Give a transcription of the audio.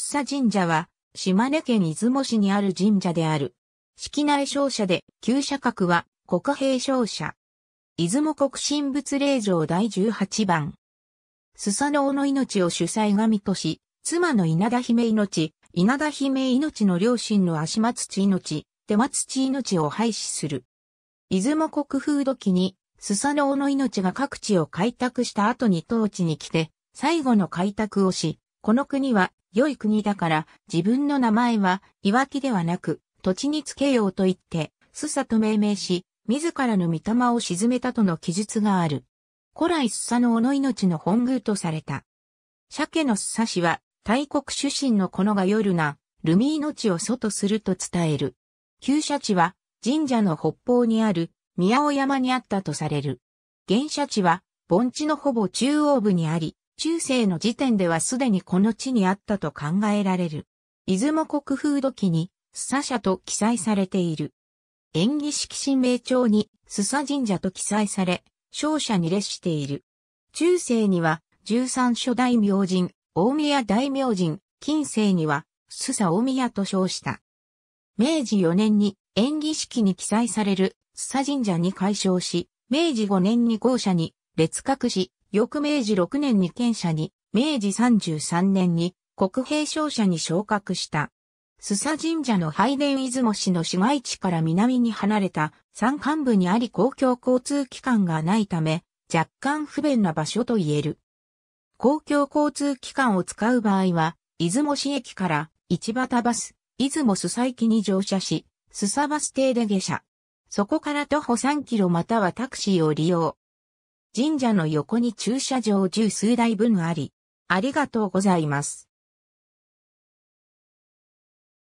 千佐神社は、島根県出雲市にある神社である。式内商社で、旧社格は、国兵商社。出雲国神仏霊場第18番。須佐のオの命を主催神とし、妻の稲田姫命、稲田姫命の両親の足松地命、手松地命を廃止する。出雲国風土記に、須佐のオの命が各地を開拓した後に当地に来て、最後の開拓をし、この国は良い国だから自分の名前はいわきではなく土地につけようと言って、スサと命名し、自らの御霊を沈めたとの記述がある。古来スサの斧命の本宮とされた。鮭のスサ氏は大国出身のこのが夜な、ルミーの地を祖とすると伝える。旧社地は神社の北方にある宮尾山にあったとされる。現社地は盆地のほぼ中央部にあり、中世の時点ではすでにこの地にあったと考えられる。出雲国風土記に、須佐社と記載されている。演技式神明帳に、須佐神社と記載され、勝者に列している。中世には、十三所大明神、大宮大明神、近世には、須佐大宮と称した。明治4年に、演技式に記載される、須佐神社に改称し、明治5年に豪社に、列隠し、翌明治6年に県社に、明治33年に国兵商社に昇格した。須佐神社の拝殿出雲市の市街地から南に離れた山間部にあり公共交通機関がないため、若干不便な場所と言える。公共交通機関を使う場合は、出雲市駅から市畑バス、出雲須佐駅に乗車し、須佐バス停で下車。そこから徒歩3キロまたはタクシーを利用。神社の横に駐車場十数台分あり、ありがとうございます。